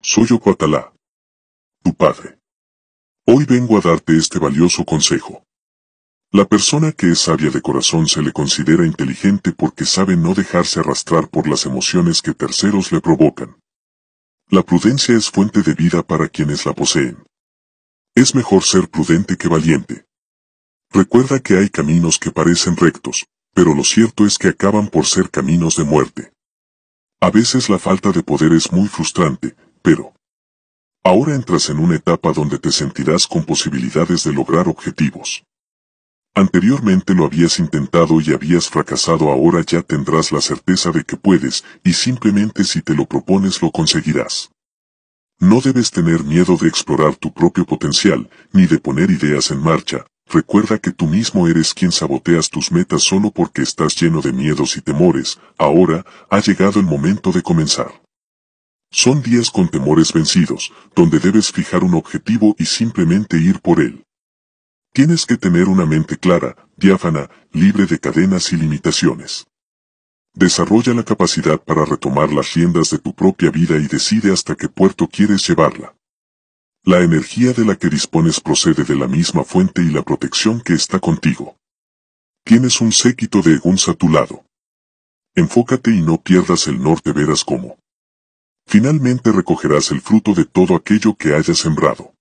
Soy Ocuatalá, tu padre. Hoy vengo a darte este valioso consejo. La persona que es sabia de corazón se le considera inteligente porque sabe no dejarse arrastrar por las emociones que terceros le provocan. La prudencia es fuente de vida para quienes la poseen. Es mejor ser prudente que valiente. Recuerda que hay caminos que parecen rectos, pero lo cierto es que acaban por ser caminos de muerte. A veces la falta de poder es muy frustrante, pero, ahora entras en una etapa donde te sentirás con posibilidades de lograr objetivos. Anteriormente lo habías intentado y habías fracasado, ahora ya tendrás la certeza de que puedes, y simplemente si te lo propones lo conseguirás. No debes tener miedo de explorar tu propio potencial, ni de poner ideas en marcha, recuerda que tú mismo eres quien saboteas tus metas solo porque estás lleno de miedos y temores, ahora ha llegado el momento de comenzar. Son días con temores vencidos, donde debes fijar un objetivo y simplemente ir por él. Tienes que tener una mente clara, diáfana, libre de cadenas y limitaciones. Desarrolla la capacidad para retomar las riendas de tu propia vida y decide hasta qué puerto quieres llevarla. La energía de la que dispones procede de la misma fuente y la protección que está contigo. Tienes un séquito de Eguns a tu lado. Enfócate y no pierdas el norte verás cómo finalmente recogerás el fruto de todo aquello que hayas sembrado.